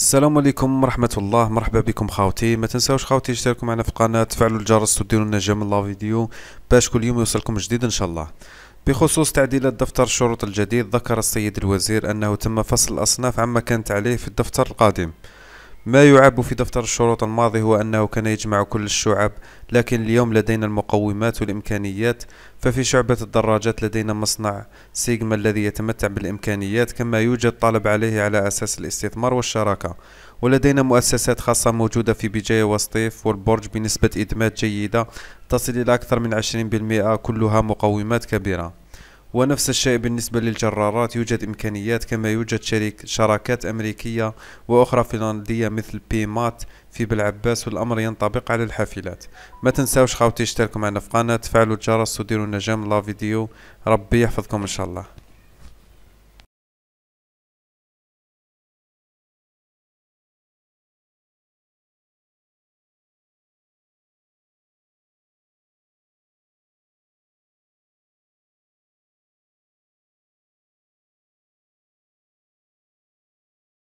السلام عليكم ورحمة الله مرحبا بكم خاوتي ما تنساوش خاوتي اشتركوا معنا في القناة تفعلوا الجرس وديروا لنا جميع الله فيديو باش كل يوم يوصلكم جديد ان شاء الله بخصوص تعديلات دفتر الشروط الجديد ذكر السيد الوزير انه تم فصل الاصناف عما كانت عليه في الدفتر القادم ما يعاب في دفتر الشروط الماضي هو أنه كان يجمع كل الشعب لكن اليوم لدينا المقومات والإمكانيات ففي شعبة الدراجات لدينا مصنع سيجما الذي يتمتع بالإمكانيات كما يوجد طلب عليه على أساس الاستثمار والشراكة ولدينا مؤسسات خاصة موجودة في بجاية وسطيف والبرج بنسبة إدماج جيدة تصل إلى أكثر من 20% كلها مقومات كبيرة ونفس الشيء بالنسبة للجرارات يوجد إمكانيات كما يوجد شريك شراكات أمريكية وأخرى فنلندية مثل بيمات في بالعباس والأمر ينطبق على الحافلات ما تنساوش خاوتي اشتركوا معنا في قناة تفعلوا الجرس وديروا نجام لا فيديو ربي يحفظكم إن شاء الله